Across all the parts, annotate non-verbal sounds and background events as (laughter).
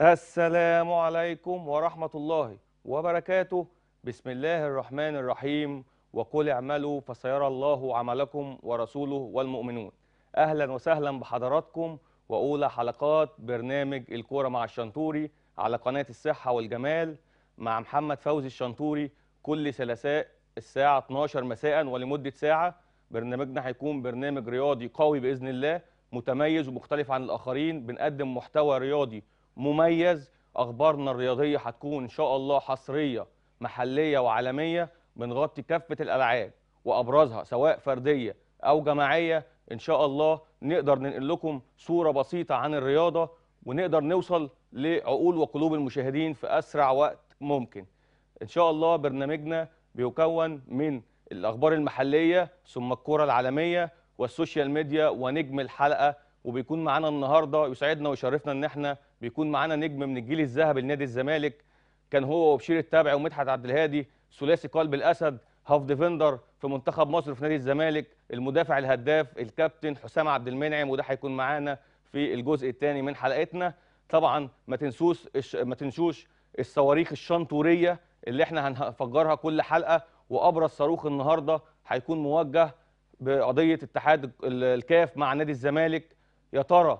السلام عليكم ورحمة الله وبركاته بسم الله الرحمن الرحيم وقل اعملوا فسيرى الله عملكم ورسوله والمؤمنون أهلا وسهلا بحضراتكم وأولى حلقات برنامج الكورة مع الشنطوري على قناة الصحة والجمال مع محمد فوزي الشنطوري كل ثلاثاء الساعة 12 مساء ولمدة ساعة برنامجنا هيكون برنامج رياضي قوي بإذن الله متميز ومختلف عن الآخرين بنقدم محتوى رياضي مميز اخبارنا الرياضيه هتكون ان شاء الله حصريه محليه وعالميه بنغطي كافه الالعاب وابرزها سواء فرديه او جماعيه ان شاء الله نقدر ننقل لكم صوره بسيطه عن الرياضه ونقدر نوصل لعقول وقلوب المشاهدين في اسرع وقت ممكن ان شاء الله برنامجنا بيكون من الاخبار المحليه ثم الكره العالميه والسوشيال ميديا ونجم الحلقه وبيكون معانا النهارده يسعدنا ويشرفنا ان احنا بيكون معانا نجم من الجيل الذهبي لنادي الزمالك كان هو وبشير التابعي ومدحت عبد الهادي ثلاثي قلب الاسد هاف ديفندر في منتخب مصر في نادي الزمالك المدافع الهداف الكابتن حسام عبد المنعم وده هيكون معانا في الجزء الثاني من حلقتنا طبعا ما تنسوش ما تنسوش الصواريخ الشنطوريه اللي احنا هنفجرها كل حلقه وابرز صاروخ النهارده هيكون موجه بقضيه اتحاد الكاف مع نادي الزمالك يا ترى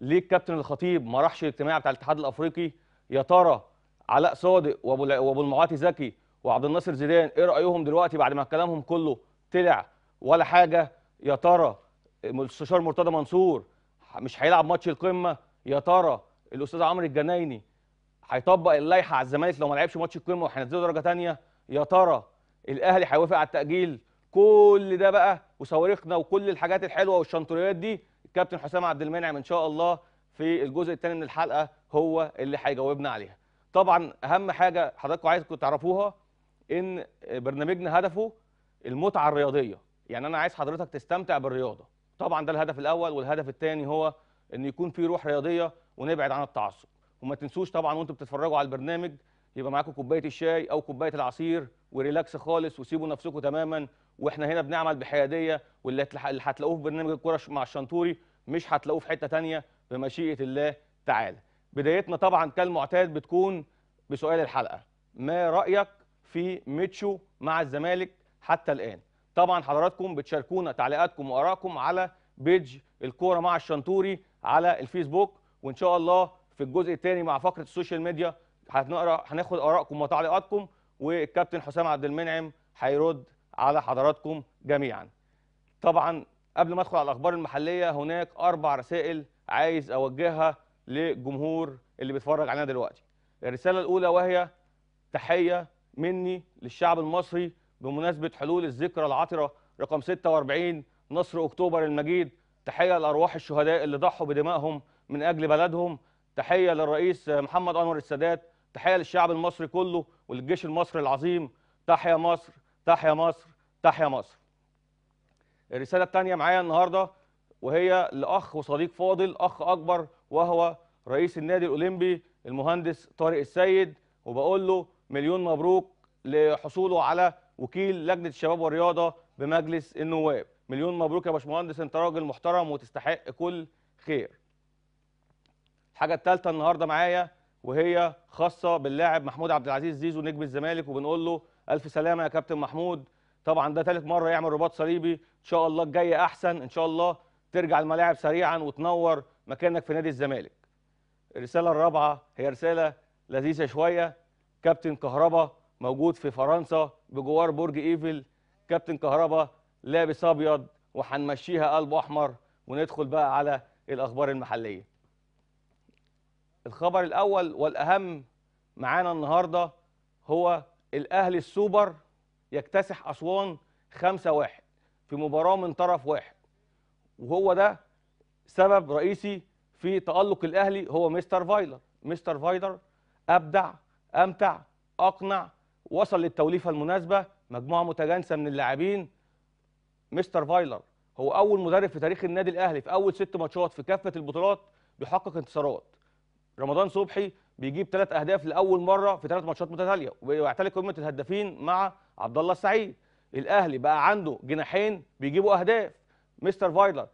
ليه الكابتن الخطيب ما راحش الاجتماع بتاع الاتحاد الافريقي يا ترى علاء صادق وابو وابو المعاطي زكي وعبد الناصر زيدان ايه رايهم دلوقتي بعد ما كلامهم كله طلع ولا حاجه يا ترى المستشار مرتضى منصور مش هيلعب ماتش القمه يا ترى الاستاذ عمرو الجنايني هيطبق اللائحه على الزمالك لو ما لعبش ماتش القمه وهينزله درجه ثانيه يا ترى الاهلي هيوافق على التاجيل كل ده بقى وصواريخنا وكل الحاجات الحلوه والشنطريات دي الكابتن حسام عبد المنعم ان شاء الله في الجزء الثاني من الحلقه هو اللي هيجاوبنا عليها طبعا اهم حاجه حضراتكم عايزكم تعرفوها ان برنامجنا هدفه المتعه الرياضيه يعني انا عايز حضرتك تستمتع بالرياضه طبعا ده الهدف الاول والهدف الثاني هو ان يكون في روح رياضيه ونبعد عن التعصب وما تنسوش طبعا وانتم بتتفرجوا على البرنامج يبقى معاكم كوبايه الشاي او كوبايه العصير وريلاكس خالص وسيبوا نفسكم تماما واحنا هنا بنعمل بحياديه واللي هتلاقوه في برنامج الكره مع الشنطوري مش هتلاقوه في حته ثانيه بمشيئه الله تعالى. بدايتنا طبعا كالمعتاد بتكون بسؤال الحلقه ما رايك في ميتشو مع الزمالك حتى الان؟ طبعا حضراتكم بتشاركونا تعليقاتكم وارائكم على بيج الكوره مع الشنطوري على الفيسبوك وان شاء الله في الجزء الثاني مع فقره السوشيال ميديا هنقرا هناخد ارائكم وتعليقاتكم والكابتن حسام عبد المنعم هيرد على حضراتكم جميعا. طبعا قبل ما ادخل على الاخبار المحليه هناك اربع رسائل عايز اوجهها للجمهور اللي بيتفرج علينا دلوقتي. الرساله الاولى وهي تحيه مني للشعب المصري بمناسبه حلول الذكرى العطره رقم 46 نصر اكتوبر المجيد، تحيه لارواح الشهداء اللي ضحوا بدمائهم من اجل بلدهم، تحيه للرئيس محمد انور السادات تحية للشعب المصري كله وللجيش المصري العظيم تحيا مصر تحيا مصر تحيا مصر الرسالة الثانية معايا النهاردة وهي لأخ وصديق فاضل أخ أكبر وهو رئيس النادي الأولمبي المهندس طارق السيد وبقول له مليون مبروك لحصوله على وكيل لجنة الشباب والرياضة بمجلس النواب مليون مبروك يا باشمهندس انت راجل محترم وتستحق كل خير الحاجة الثالثة النهاردة معايا وهي خاصه باللاعب محمود عبد العزيز زيزو نجم الزمالك وبنقول له الف سلامه يا كابتن محمود طبعا ده ثالث مره يعمل رباط صليبي ان شاء الله الجاي احسن ان شاء الله ترجع الملاعب سريعا وتنور مكانك في نادي الزمالك الرساله الرابعه هي رساله لذيذه شويه كابتن كهربا موجود في فرنسا بجوار برج ايفل كابتن كهربا لابس ابيض وهنمشيها قلبه احمر وندخل بقى على الاخبار المحليه الخبر الأول والأهم معانا النهاردة هو الأهلي السوبر يكتسح أسوان 5-1 في مباراة من طرف واحد وهو ده سبب رئيسي في تألق الأهلي هو مستر فايلر مستر فايلر أبدع أمتع أقنع وصل للتوليفة المناسبة مجموعة متجانسة من اللاعبين مستر فايلر هو أول مدرب في تاريخ النادي الأهلي في أول ست ماتشات في كافة البطولات بيحقق انتصارات رمضان صبحي بيجيب ثلاث اهداف لاول مره في ثلاث ماتشات متتاليه ويعتلي قمه الهدافين مع عبد الله السعيد الاهلي بقى عنده جناحين بيجيبوا اهداف مستر فايلر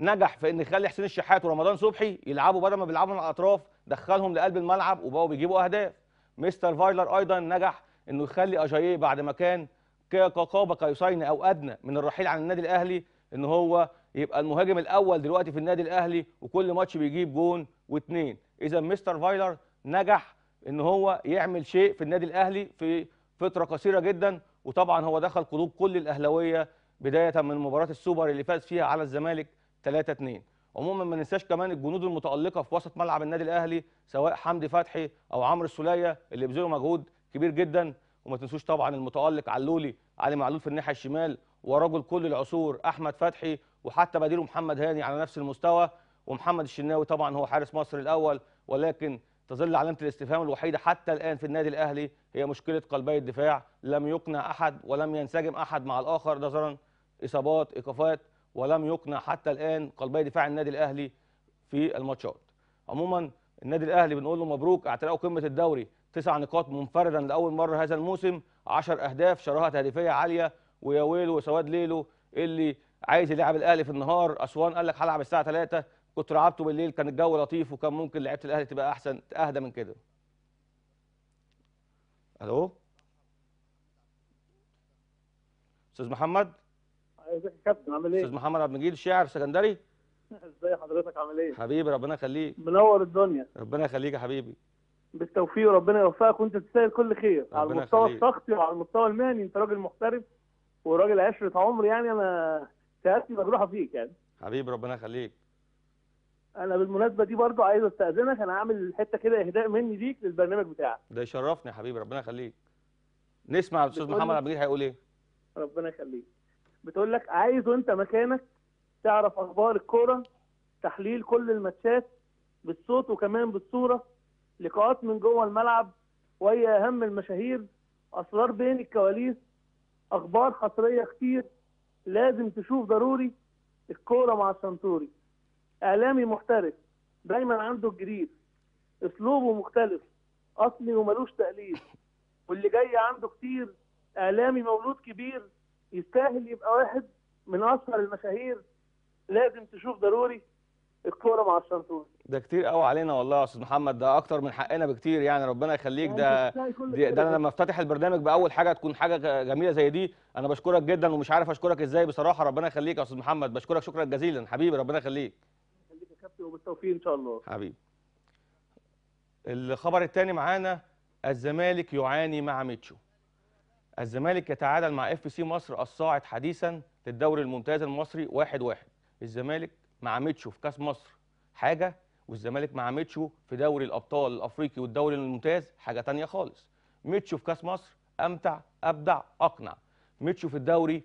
نجح في ان يخلي حسين الشحات ورمضان صبحي يلعبوا بدل ما بيلعبوا من الاطراف دخلهم لقلب الملعب وبقوا بيجيبوا اهداف مستر فايلر ايضا نجح انه يخلي اجاييه بعد ما كان كقابه قيصين او ادنى من الرحيل عن النادي الاهلي ان هو يبقى المهاجم الاول دلوقتي في النادي الاهلي وكل ماتش بيجيب جون واثنين اذا مستر فايلر نجح ان هو يعمل شيء في النادي الاهلي في فتره قصيره جدا وطبعا هو دخل قلوب كل الاهلاويه بدايه من مباراه السوبر اللي فاز فيها على الزمالك 3 2 عموما ما ننساش كمان الجنود المتالقه في وسط ملعب النادي الاهلي سواء حمدي فتحي او عمرو السوليه اللي بذلوا مجهود كبير جدا وما تنسوش طبعا المتالق علولي علي معلول في الناحيه الشمال ورجل كل العصور احمد فتحي وحتى بديله محمد هاني على نفس المستوى ومحمد الشناوي طبعا هو حارس مصر الاول ولكن تظل علامه الاستفهام الوحيده حتى الان في النادي الاهلي هي مشكله قلبي الدفاع لم يقنع احد ولم ينسجم احد مع الاخر نظرا اصابات ايقافات ولم يقنع حتى الان قلبي دفاع النادي الاهلي في الماتشات عموما النادي الاهلي بنقول له مبروك اعتلاء قمه الدوري تسع نقاط منفردا لاول مره هذا الموسم 10 اهداف شراهه تهديفيه عاليه ويا ويله وسواد ليله اللي عايز يلعب الاهلي في النهار اسوان قال لك هلعب الساعه 3 كنت لعبته بالليل كان الجو لطيف وكان ممكن لعيبه الاهلي تبقى احسن اهدى من كده الو استاذ محمد ازيك يا كابتن عامل ايه استاذ محمد عبد المجيد الشاعر سكندري ازي حضرتك عامل ايه حبيبي ربنا يخليك منور الدنيا ربنا يخليك يا حبيبي بالتوفيق وربنا يوفقك وانت تستاهل كل خير على المستوى الشخصي وعلى المستوى المهني انت راجل محترف وراجل عشره عمر يعني انا شهادتي مجروحه فيك يعني حبيبي ربنا يخليك انا بالمناسبه دي برضو عايز استاذنك انا هعمل حته كده اهداء مني ليك للبرنامج بتاعك ده يشرفني يا حبيبي ربنا يخليك نسمع الاستاذ محمد عبد هيقول ايه ربنا يخليك بتقول لك عايز وانت مكانك تعرف اخبار الكوره تحليل كل الماتشات بالصوت وكمان بالصوره لقاءات من جوه الملعب وهي اهم المشاهير اسرار بين الكواليس اخبار حصريه كتير لازم تشوف ضروري الكوره مع السنتوري اعلامي محترف دايما عنده الجديد اسلوبه مختلف اصلي وملوش تقليد واللي جاي عنده كتير اعلامي مولود كبير يستاهل يبقى واحد من اشهر المشاهير لازم تشوف ضروري الكوره مع الشنطور ده كتير قوي علينا والله يا استاذ محمد ده اكتر من حقنا بكتير يعني ربنا يخليك يعني ده ده, ده انا لما افتتح البرنامج باول حاجه تكون حاجه جميله زي دي انا بشكرك جدا ومش عارف اشكرك ازاي بصراحه ربنا يخليك يا استاذ محمد بشكرك شكرا جزيلا حبيبي ربنا يخليك خليك يا كابتن وبالتوفيق ان شاء الله حبيبي الخبر الثاني معانا الزمالك يعاني مع ميتشو الزمالك يتعادل مع اف سي مصر الصاعد حديثا للدوري الممتاز المصري 1-1 الزمالك ما عملتش في كاس مصر حاجه والزمالك ما عملتش في دوري الابطال الافريقي والدوري الممتاز حاجه ثانيه خالص ميتشو في كاس مصر امتع ابدع اقنع ميتشو في الدوري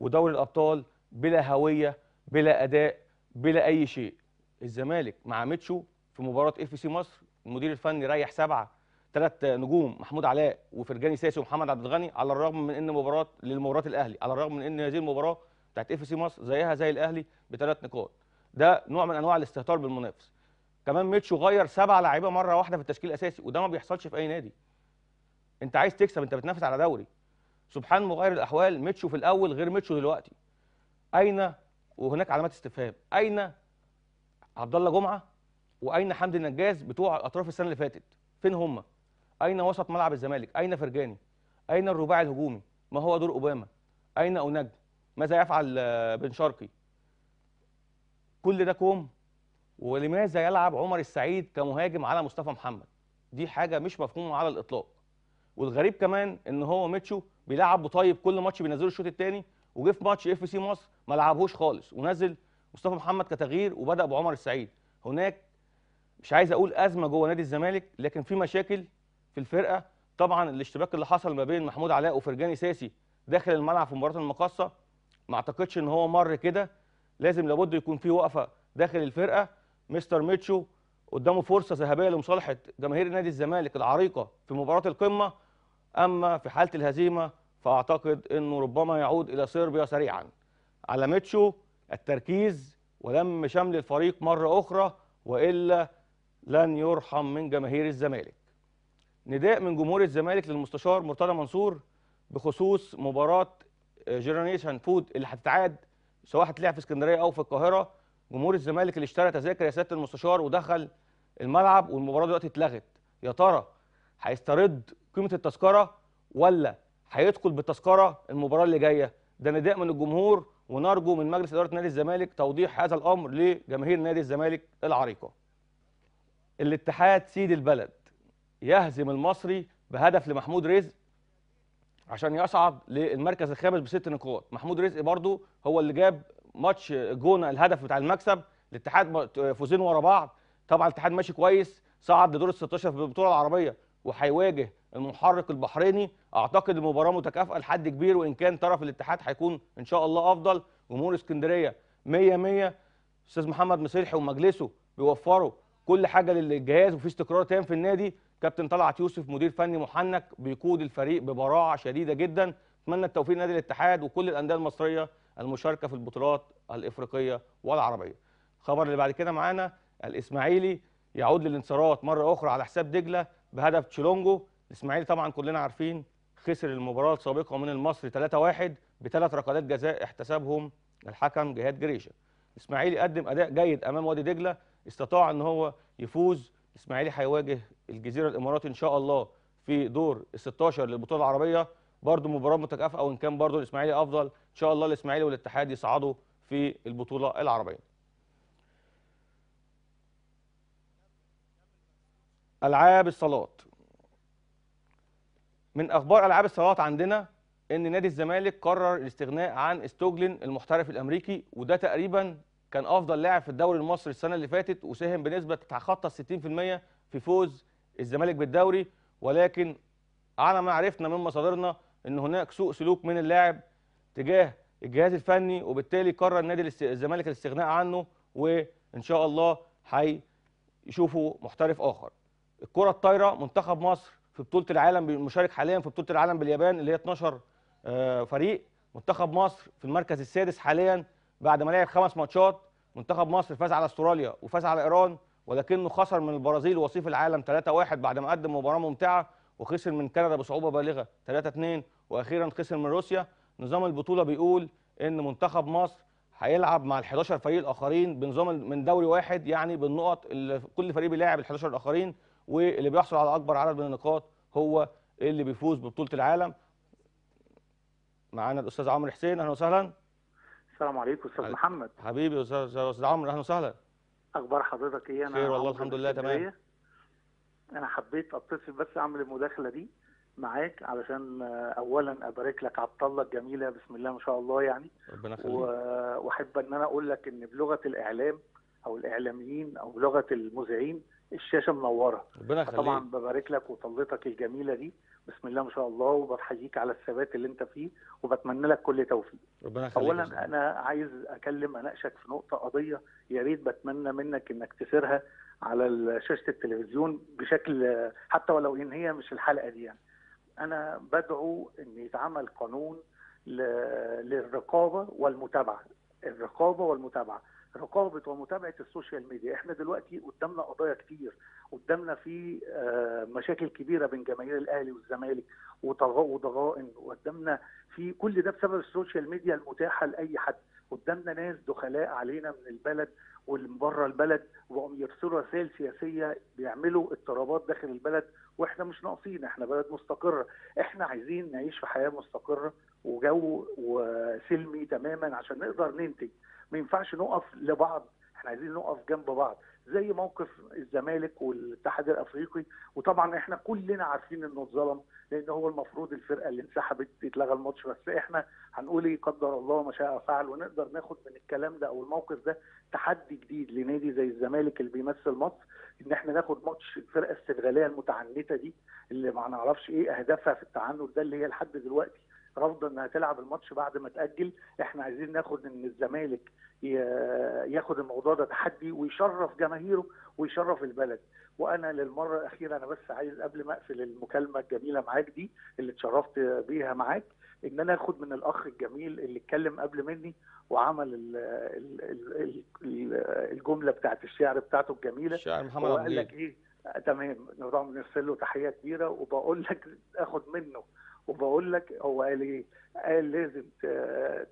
ودوري الابطال بلا هويه بلا اداء بلا اي شيء الزمالك مع ميتشو في مباراه اف سي مصر المدير الفني ريح سبعه ثلاث نجوم محمود علاء وفرجاني ساسي ومحمد عبد الغني على الرغم من ان مباراه للمباراه الاهلي على الرغم من ان هذه المباراه بتاعت اف سي مصر زيها زي الاهلي بثلاث نقاط ده نوع من انواع الاستهتار بالمنافس كمان ميتشو غير سبع لعيبه مره واحده في التشكيل الاساسي وده ما بيحصلش في اي نادي انت عايز تكسب انت بتنافس على دوري سبحان مغير الاحوال ميتشو في الاول غير ميتشو دلوقتي اين وهناك علامات استفهام اين عبد الله جمعه واين حمدي النجاز بتوع اطراف السنه اللي فاتت فين هم اين وسط ملعب الزمالك اين فرجاني اين الرباعي الهجومي ما هو دور اوباما اين اونج ماذا يفعل آه، بن شرقي كل ده كوم ولماذا يلعب عمر السعيد كمهاجم على مصطفى محمد دي حاجه مش مفهومه على الاطلاق والغريب كمان ان هو ميتشو بيلعب طيب كل ماتش بينزله الشوط الثاني وجه في ماتش اف سي مصر ما لعبهوش خالص ونزل مصطفى محمد كتغيير وبدا بعمر السعيد هناك مش عايز اقول ازمه جوه نادي الزمالك لكن في مشاكل في الفرقه طبعا الاشتباك اللي حصل ما بين محمود علاء وفرجاني ساسي داخل الملعب في مباراه المقاصه ما اعتقدش ان هو مر كده لازم لابد يكون في وقفه داخل الفرقه مستر ميتشو قدامه فرصه ذهبيه لمصالحه جماهير نادي الزمالك العريقه في مباراه القمه اما في حاله الهزيمه فاعتقد انه ربما يعود الى صربيا سريعا على ميتشو التركيز ولم شمل الفريق مره اخرى والا لن يرحم من جماهير الزمالك نداء من جمهور الزمالك للمستشار مرتضى منصور بخصوص مباراه جيرانيشن فود اللي هتتعاد سواء هتلاعب في اسكندريه او في القاهره جمهور الزمالك اللي اشترى تذاكر يا سياده المستشار ودخل الملعب والمباراه دلوقتي اتلغت يا ترى هيسترد قيمه التذكره ولا هيدخل بالتذكره المباراه اللي جايه ده نداء من الجمهور ونرجو من مجلس اداره نادي الزمالك توضيح هذا الامر لجماهير نادي الزمالك العريقه الاتحاد سيد البلد يهزم المصري بهدف لمحمود رزق عشان يصعد للمركز الخامس بست نقاط محمود رزق برضو هو اللي جاب ماتش جونه الهدف بتاع المكسب الاتحاد فوزين ورا بعض طبعا الاتحاد ماشي كويس صعد لدور ال 16 في البطوله العربيه وهيواجه المحرك البحريني اعتقد المباراه متكافئه لحد كبير وان كان طرف الاتحاد هيكون ان شاء الله افضل جمهور اسكندريه 100 100 استاذ محمد مصلحي ومجلسه بيوفروا كل حاجه للجهاز وفي استقرار تام في النادي كابتن طلعت يوسف مدير فني محنك بيقود الفريق ببراعه شديده جدا اتمنى التوفيق لنادي الاتحاد وكل الانديه المصريه المشاركه في البطولات الافريقيه والعربيه الخبر اللي بعد كده معانا الاسماعيلي يعود للانتصارات مره اخرى على حساب دجله بهدف تشيلونجو الاسماعيلي طبعا كلنا عارفين خسر المباراه السابقه من المصري 3-1 بثلاث ركلات جزاء احتسبهم الحكم جهاد جريشه الاسماعيلي قدم اداء جيد امام وادي دجله استطاع ان هو يفوز اسماعيلي هيواجه الجزيره الاماراتي ان شاء الله في دور ال 16 للبطوله العربيه برضه مباراه متكافئه وان كان برضه الاسماعيلي افضل ان شاء الله الاسماعيلي والاتحاد يصعدوا في البطوله العربيه. العاب الصالات من اخبار العاب الصالات عندنا ان نادي الزمالك قرر الاستغناء عن استوجلين المحترف الامريكي وده تقريبا كان افضل لاعب في الدوري المصري السنه اللي فاتت وساهم بنسبه تتخطى 60% في فوز الزمالك بالدوري ولكن على ما عرفنا من مصادرنا ان هناك سوء سلوك من اللاعب تجاه الجهاز الفني وبالتالي قرر نادي الزمالك الاستغناء عنه وان شاء الله هيشوفوا محترف اخر. الكره الطايره منتخب مصر في بطوله العالم مشارك حاليا في بطوله العالم باليابان اللي هي 12 آه، فريق منتخب مصر في المركز السادس حاليا بعد ما لعب خمس ماتشات منتخب مصر فاز على استراليا وفاز على ايران ولكنه خسر من البرازيل وصيف العالم 3-1 بعد ما قدم مباراه ممتعه وخسر من كندا بصعوبه بالغه 3-2 واخيرا خسر من روسيا نظام البطوله بيقول ان منتخب مصر هيلعب مع ال11 فريق الاخرين بنظام من دوري واحد يعني بالنقط اللي كل فريق بيلاعب ال11 الاخرين واللي بيحصل على اكبر عدد من النقاط هو اللي بيفوز ببطوله العالم معانا الاستاذ عمرو حسين اهلا وسهلا السلام عليكم استاذ محمد حبيبي استاذ استاذ عمرو اهلا وسهلا اخبار حضرتك ايه انا خير والله الحمد لله تمام انا حبيت اتصل بس اعمل المداخله دي معاك علشان آه، اولا ابارك لك على الطله الجميله بسم الله ما شاء الله يعني ربنا يخليك واحب ان انا اقول لك ان بلغه الاعلام او الاعلاميين او لغه المذيعين الشاشه منوره ربنا يخليك طبعا ببارك لك وطلتك الجميله دي بسم الله ما شاء الله وبحييك على الثبات اللي انت فيه وبتمنى لك كل توفيق ربنا يخليك اولا انا عايز اكلم اناقشك في نقطه قضيه يا ريت بتمنى منك انك تسيرها على شاشه التلفزيون بشكل حتى ولو ان هي مش الحلقه دي يعني. انا بدعو ان يتعمل قانون للرقابه والمتابعه الرقابه والمتابعه رقابه ومتابعه السوشيال ميديا احنا دلوقتي قدامنا قضايا كتير قدامنا في آه، مشاكل كبيره بين جماهير الاهلي والزمالك وضغائن وقدامنا في كل ده بسبب السوشيال ميديا المتاحه لاي حد قدامنا ناس دخلاء علينا من البلد ومن بره البلد وهم يرسلوا رسائل سياسيه بيعملوا اضطرابات داخل البلد واحنا مش ناقصين احنا بلد مستقره احنا عايزين نعيش في حياه مستقره وجو وسلمي تماما عشان نقدر ننتج ما ينفعش نقف لبعض احنا عايزين نقف جنب بعض زي موقف الزمالك والاتحاد الافريقي وطبعا احنا كلنا عارفين انه اتظلم لان هو المفروض الفرقه اللي انسحبت يتلغى الماتش بس احنا هنقول ايه قدر الله ما شاء فعل ونقدر ناخد من الكلام ده او الموقف ده تحدي جديد لنادي زي الزمالك اللي بيمثل مصر ان احنا ناخد ماتش الفرقه السنغاليه المتعنته دي اللي ما نعرفش ايه اهدافها في التعنت ده اللي هي لحد دلوقتي رافضه انها تلعب الماتش بعد ما تاجل احنا عايزين ناخد ان الزمالك ياخد الموضوع ده تحدي ويشرف جماهيره ويشرف البلد وانا للمره الاخيره انا بس عايز قبل ما اقفل المكالمه الجميله معاك دي اللي اتشرفت بيها معاك ان انا اخد من الاخ الجميل اللي اتكلم قبل مني وعمل الـ الـ الـ الـ الجمله بتاعت الشعر بتاعته الجميله الشعر محمد وقال لك ايه تمام نرسل له تحيه كبيره وبقول لك اخد منه وبقول لك هو قال ايه؟ قال لازم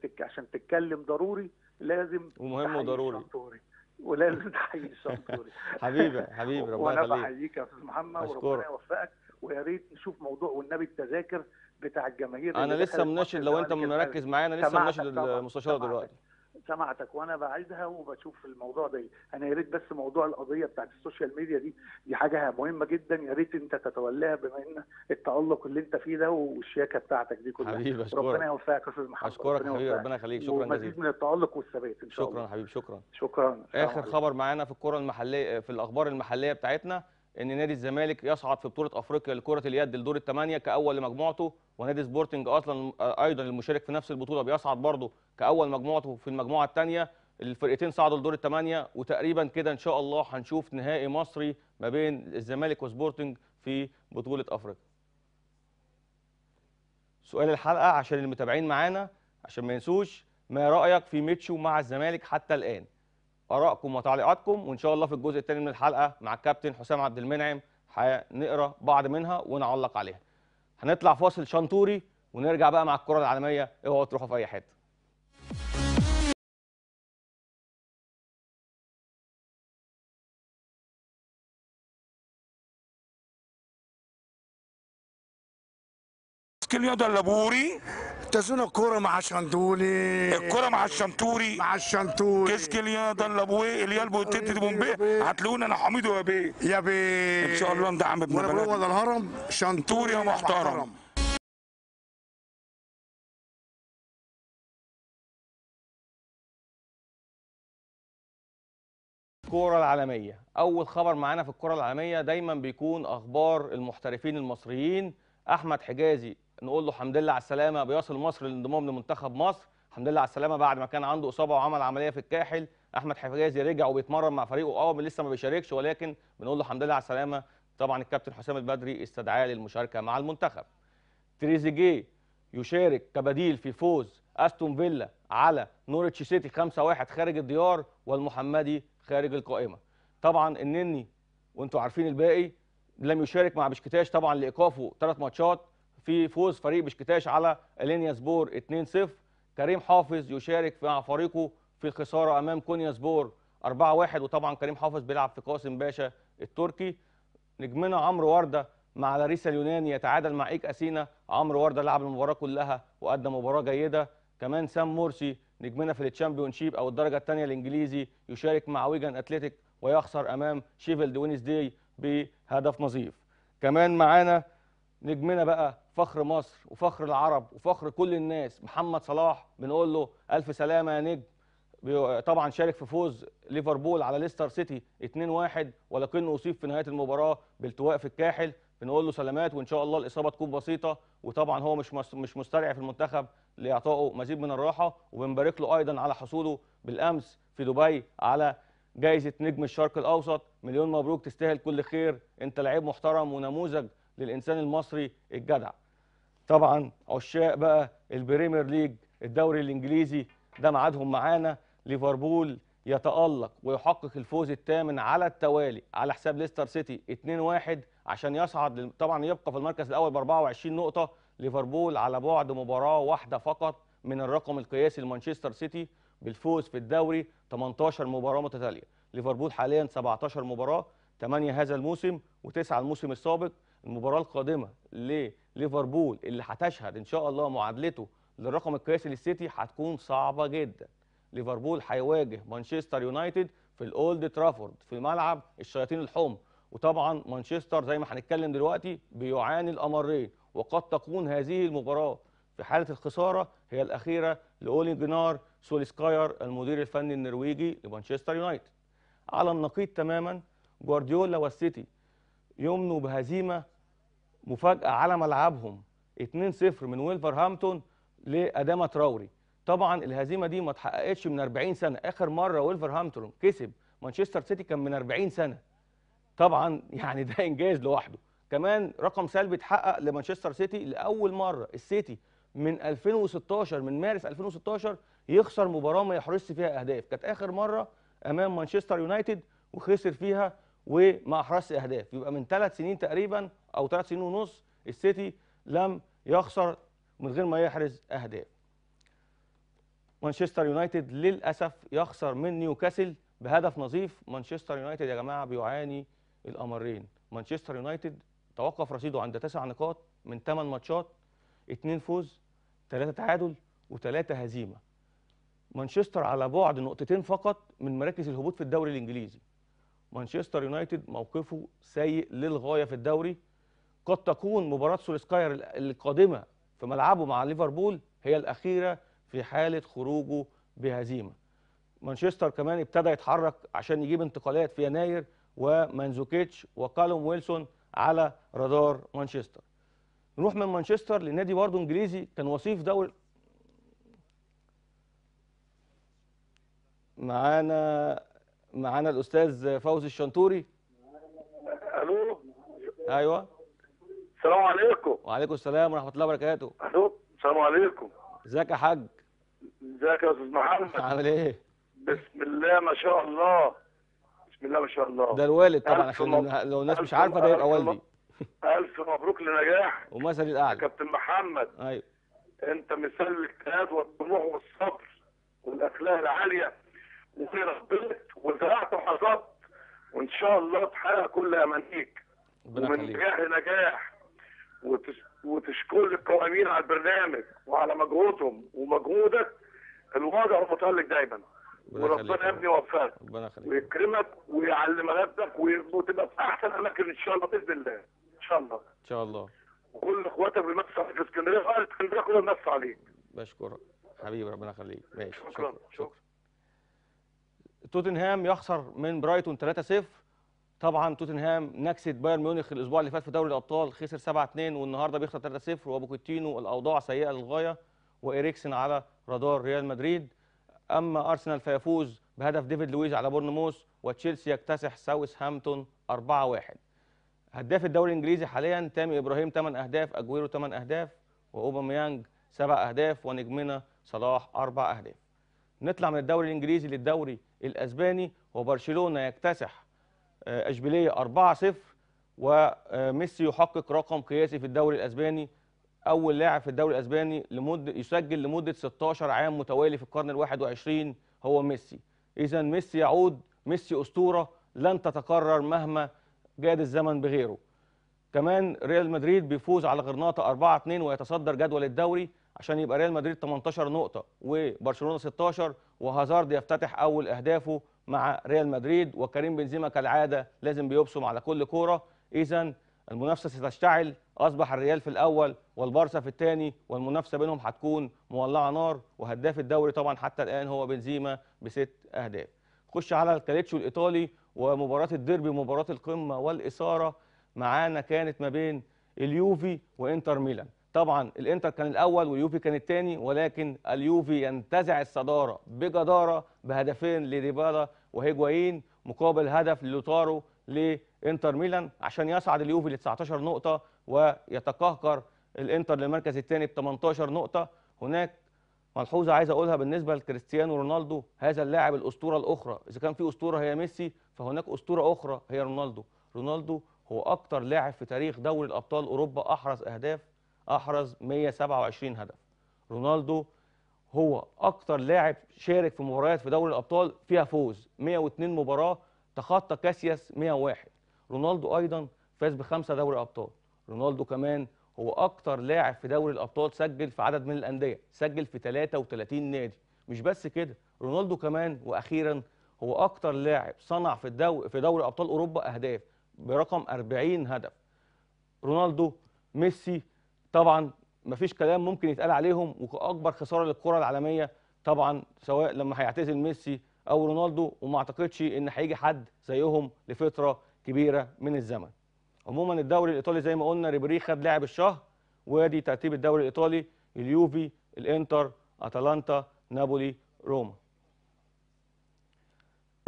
تك عشان تتكلم ضروري لازم ومهم وضروري ولازم تحيي الشنطوري (laughs) حبيبي حبيبي ربنا يخليك وانا بحييك يا استاذ محمد وربنا يوفقك ويا ريت نشوف موضوع والنبي التذاكر بتاع الجماهير انا لسه مناشد لو انت مركز معايا انا لسه مناشد المستشار دلوقتي سمعتك وانا بعيدها وبشوف الموضوع ده انا يا ريت بس موضوع القضيه بتاعت السوشيال ميديا دي دي حاجه مهمه جدا يا ريت انت تتولاها بما ان التالق اللي انت فيه ده والشياكه بتاعتك دي كلها حبيبي أشكرك. ربنا يوفقك يا استاذ محمد اشكرك حبيبي ربنا يخليك شكرا جزيلا ومزيد من التالق والثبات ان شاء الله شكرا حبيبي شكرا شكرا اخر خبر معانا في الكره المحليه في الاخبار المحليه بتاعتنا ان نادي الزمالك يصعد في بطوله افريقيا لكره اليد لدور الثمانيه كاول لمجموعته ونادي سبورتنج اصلا آه، ايضا المشارك في نفس البطوله بيصعد برضه كاول مجموعته في المجموعه الثانيه الفرقتين صعدوا لدور الثمانيه وتقريبا كده ان شاء الله هنشوف نهائي مصري ما بين الزمالك وسبورتنج في بطوله افريقيا سؤال الحلقه عشان المتابعين معانا عشان ما ينسوش ما رايك في ميتشو مع الزمالك حتى الان ارائكم وتعليقاتكم وان شاء الله في الجزء الثاني من الحلقه مع الكابتن حسام عبد المنعم هنقرا بعض منها ونعلق عليها هنطلع فاصل شنطوري ونرجع بقى مع الكره العالميه اوعوا تروحوا في اي حته كل ولا بوري تزون الكوره مع الشنطوري الكوره مع الشنطوري مع الشنطوري كيس كليا ده الابوي اللي يلبو تدي بومبي هتلاقونا انا حميد يا بيه يا بيه ان شاء الله ندعم ابن بلدنا ولا الهرم شنطوري يا محترم الكرة العالمية أول خبر معانا في الكرة العالمية دايما بيكون أخبار المحترفين المصريين أحمد حجازي نقول له حمد لله على السلامه بيصل مصر للانضمام لمنتخب مصر الحمد لله على السلامه بعد ما كان عنده اصابه وعمل عمليه في الكاحل احمد حفاجي رجع وبيتمرن مع فريقه اه لسه ما بيشاركش ولكن بنقول له الحمد لله على السلامه طبعا الكابتن حسام البدري استدعاه للمشاركه مع المنتخب تريزيجيه يشارك كبديل في فوز استون فيلا على نورتش سيتي 5-1 خارج الديار والمحمدي خارج القائمه طبعا النني وانتوا عارفين الباقي لم يشارك مع بشكتاش طبعا لايقافه ثلاث ماتشات في فوز فريق بشكتاش على الينيا سبور 2-0 كريم حافظ يشارك مع فريقه في الخساره امام كونيا سبور 4-1 وطبعا كريم حافظ بيلعب في قاسم باشا التركي نجمنا عمرو ورده مع لاريسا اليوناني يتعادل مع ايك اثينا عمرو ورده لعب المباراه كلها وقدم مباراه جيده كمان سام مرسي نجمنا في التشامبيونشيب او الدرجه الثانيه الانجليزي يشارك مع ويجن اتلتيك ويخسر امام شيفيلد وينزداي بهدف نظيف كمان معانا نجمنا بقى فخر مصر وفخر العرب وفخر كل الناس محمد صلاح بنقول له الف سلامه يا نجم طبعا شارك في فوز ليفربول على ليستر سيتي 2-1 ولكنه اصيب في نهايه المباراه بالتواء في الكاحل بنقول له سلامات وان شاء الله الاصابه تكون بسيطه وطبعا هو مش مش مسترعي في المنتخب لاعطائه مزيد من الراحه وبنبارك له ايضا على حصوله بالامس في دبي على جائزه نجم الشرق الاوسط مليون مبروك تستاهل كل خير انت لعيب محترم ونموذج للإنسان المصري الجدع طبعا عشاق بقى البريمير ليج الدوري الإنجليزي ده ميعادهم معانا ليفربول يتألق ويحقق الفوز الثامن على التوالي على حساب ليستر سيتي 2-1 عشان يصعد طبعا يبقى في المركز الأول ب 24 نقطة ليفربول على بعد مباراة واحدة فقط من الرقم القياسي لمانشستر سيتي بالفوز في الدوري 18 مباراة متتالية ليفربول حاليا 17 مباراة 8 هذا الموسم و9 الموسم السابق المباراه القادمه لليفربول اللي هتشهد ان شاء الله معادلته للرقم القياسي للسيتي هتكون صعبه جدا ليفربول هيواجه مانشستر يونايتد في الاولد ترافورد في ملعب الشياطين الحمر وطبعا مانشستر زي ما هنتكلم دلوقتي بيعاني الامرين وقد تكون هذه المباراه في حاله الخساره هي الاخيره لاولي جنار سوليسكاير المدير الفني النرويجي لمانشستر يونايتد على النقيض تماما جوارديولا والسيتي يمنوا بهزيمه مفاجاه على ملعبهم 2-0 من ويلفرهامبتون لاداما تراوري طبعا الهزيمه دي ما اتحققتش من 40 سنه اخر مره ويلفرهامبتون كسب مانشستر سيتي كان من 40 سنه طبعا (laughs) يعني ده انجاز لوحده كمان رقم سلبي اتحقق لمانشستر سيتي لاول مره السيتي من 2016 من مارس 2016 يخسر مباراه ما يحرزش فيها اهداف كانت اخر مره امام مانشستر يونايتد وخسر فيها وما احرزش اهداف يبقى من ثلاث سنين تقريبا او ثلاث سنين ونص السيتي لم يخسر من غير ما يحرز اهداف مانشستر يونايتد للاسف يخسر من نيوكاسل بهدف نظيف مانشستر يونايتد يا جماعه بيعاني الامرين مانشستر يونايتد توقف رصيده عند تسع نقاط من ثمان ماتشات اثنين فوز ثلاثه تعادل وثلاثه هزيمه مانشستر على بعد نقطتين فقط من مراكز الهبوط في الدوري الانجليزي مانشستر يونايتد موقفه سيء للغايه في الدوري قد تكون مباراه سولسكاير القادمه في ملعبه مع ليفربول هي الاخيره في حاله خروجه بهزيمه مانشستر كمان ابتدى يتحرك عشان يجيب انتقالات في يناير ومانزوكيتش وكالوم ويلسون على رادار مانشستر نروح من مانشستر لنادي برضه انجليزي كان وصيف دوري معانا معانا الاستاذ فوزي الشنطوري الو ايوه السلام عليكم وعليكم السلام ورحمه الله وبركاته الو السلام عليكم ازيك يا حاج ازيك يا استاذ محمد عامل ايه بسم الله ما شاء الله بسم الله ما شاء الله ده الوالد طبعا عشان مب... لو الناس مش عارفه ده يبقى والدي الف مبروك لنجاح (laughs) ومثل الاعلى كابتن محمد ايوه انت مثال الاجتهاد والطموح والصبر والاخلاق العاليه وفي ربيت وزرعت وحصدت وان شاء الله تحقق كل امانيك ومن نجاح لنجاح وتشكر القائمين على البرنامج وعلى مجهودهم ومجهودك الوضع متألق دايما وربنا يا ابني يوفقك ويكرمك ويعلم غدك وتبقى في احسن اماكن ان شاء الله باذن الله ان شاء الله ان شاء الله وكل اخواتك بيمسوا في اسكندريه اهل اسكندريه كلهم نفس عليك بشكرك حبيبي ربنا يخليك ماشي شكرا شكرا, شكرا. توتنهام يخسر من برايتون 3-0 طبعا توتنهام نكسه بايرن ميونخ الاسبوع اللي فات في دوري الابطال خسر 7-2 والنهارده بيخسر 3-0 وبوكيتينو الاوضاع سيئه للغايه واريكسن على رادار ريال مدريد اما ارسنال فيفوز بهدف ديفيد لويز على بورنموث وتشيلسي يكتسح ساوث هامبتون 4-1 هداف الدوري الانجليزي حاليا تامي ابراهيم 8 اهداف اجويرو 8 اهداف واوباميانج 7 اهداف ونجمنا صلاح 4 اهداف نطلع من الدوري الانجليزي للدوري الأسباني وبرشلونة يكتسح آه، أشبيلية 4-0 وميسي يحقق رقم قياسي في الدوري الأسباني أول لاعب في الدوري الأسباني لمدة يسجل لمدة 16 عام متوالي في القرن ال21 هو ميسي إذا ميسي يعود ميسي أسطورة لن تتكرر مهما جاد الزمن بغيره كمان ريال مدريد بيفوز على غرناطة 4-2 ويتصدر جدول الدوري عشان يبقى ريال مدريد 18 نقطة وبرشلونة 16 وهازارد يفتتح اول اهدافه مع ريال مدريد وكريم بنزيما كالعاده لازم بيبصم على كل كوره اذا المنافسه ستشتعل اصبح الريال في الاول والبارسا في الثاني والمنافسه بينهم هتكون مولعه نار وهداف الدوري طبعا حتى الان هو بنزيما بست اهداف خش على الكاليتشو الايطالي ومباراه الديربي مباراه القمه والاثاره معانا كانت ما بين اليوفي وانتر ميلان طبعا الانتر كان الاول واليوفي كان الثاني ولكن اليوفي ينتزع الصداره بجداره بهدفين لديبالا وهيجوايين مقابل هدف لوتارو لانتر ميلان عشان يصعد اليوفي ل 19 نقطه ويتقهقر الانتر للمركز الثاني ب 18 نقطه هناك ملحوظه عايز اقولها بالنسبه لكريستيانو رونالدو هذا اللاعب الاسطوره الاخرى اذا كان في اسطوره هي ميسي فهناك اسطوره اخرى هي رونالدو رونالدو هو اكتر لاعب في تاريخ دوري الابطال اوروبا احرز اهداف احرز 127 هدف رونالدو هو اكتر لاعب شارك في مباريات في دوري الابطال فيها فوز 102 مباراه تخطى كاسياس 101 رونالدو ايضا فاز بخمسه دوري ابطال رونالدو كمان هو اكتر لاعب في دوري الابطال سجل في عدد من الانديه سجل في 33 نادي مش بس كده رونالدو كمان واخيرا هو اكتر لاعب صنع في الدو... في دوري ابطال اوروبا اهداف برقم 40 هدف رونالدو ميسي طبعا مفيش كلام ممكن يتقال عليهم واكبر خساره للكره العالميه طبعا سواء لما هيعتزل ميسي او رونالدو وما اعتقدش ان هيجي حد زيهم لفتره كبيره من الزمن. عموما الدوري الايطالي زي ما قلنا ريبيري خد لاعب الشهر وادي ترتيب الدوري الايطالي اليوفي الانتر اتلانتا نابولي روما.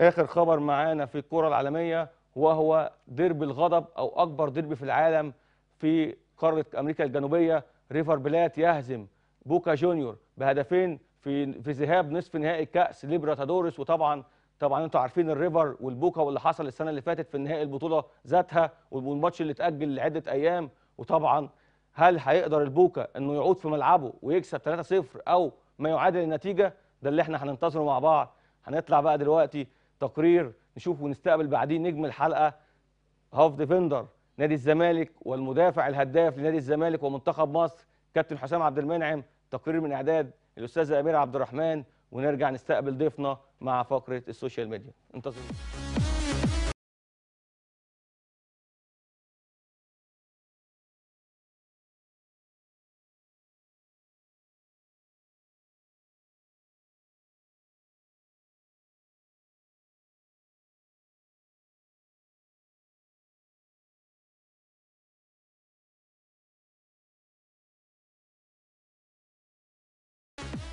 اخر خبر معانا في الكره العالميه وهو ديربي الغضب او اكبر ديربي في العالم في قاره امريكا الجنوبيه ريفر بلات يهزم بوكا جونيور بهدفين في في ذهاب نصف نهائي الكاس ليبرتادوريس وطبعا طبعا انتوا عارفين الريفر والبوكا واللي حصل السنه اللي فاتت في نهائي البطوله ذاتها والماتش اللي اتاجل لعده ايام وطبعا هل هيقدر البوكا انه يعود في ملعبه ويكسب 3-0 او ما يعادل النتيجه ده اللي احنا هننتظره مع بعض هنطلع بقى دلوقتي تقرير نشوف ونستقبل بعدين نجم الحلقه هاف ديفندر نادي الزمالك والمدافع الهداف لنادي الزمالك ومنتخب مصر كابتن حسام عبد المنعم تقرير من اعداد الاستاذه اميره عبد الرحمن ونرجع نستقبل ضيفنا مع فقره السوشيال ميديا انتظرونا